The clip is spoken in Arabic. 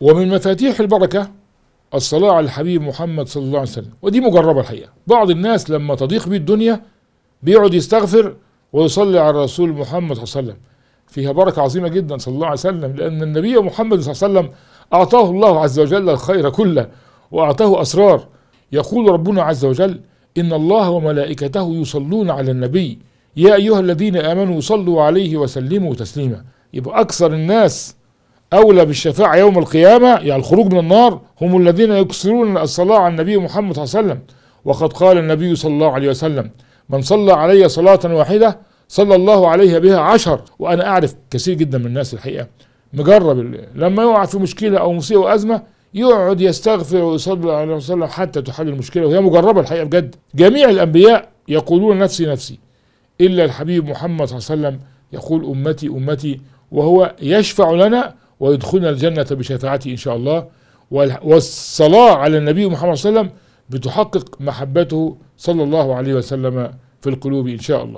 ومن مفاتيح البركة الصلاة على الحبيب محمد صلى الله عليه وسلم ودي مجربة الحقيقة بعض الناس لما تضيق بيه الدنيا بيقعد يستغفر ويصلي على الرسول محمد صلى الله عليه وسلم فيها بركة عظيمة جدا صلى الله عليه وسلم لأن النبي محمد صلى الله عليه وسلم أعطاه الله عز وجل الخير كله وأعطاه أسرار يقول ربنا عز وجل إن الله وملائكته يصلون على النبي يا أيها الذين آمنوا صلوا عليه وسلموا تسليما يبقى أكثر الناس أولى بالشفاعة يوم القيامة يعني الخروج من النار هم الذين يكسرون الصلاة على النبي محمد صلى الله عليه وسلم وقد قال النبي صلى الله عليه وسلم من صلى علي صلاة واحدة صلى الله عليه بها عشر وأنا أعرف كثير جدا من الناس الحقيقة مجرب لما يقع في مشكلة أو مصيبة وأزمة يقعد يستغفر ويصلي عليه وسلم حتى تحل المشكلة وهي مجربة الحقيقة بجد جميع الأنبياء يقولون نفسي نفسي إلا الحبيب محمد صلى الله عليه وسلم يقول أمتي أمتي وهو يشفع لنا ويدخلنا الجنة بشفاعته إن شاء الله والصلاة على النبي محمد صلى الله عليه وسلم بتحقق محبته صلى الله عليه وسلم في القلوب إن شاء الله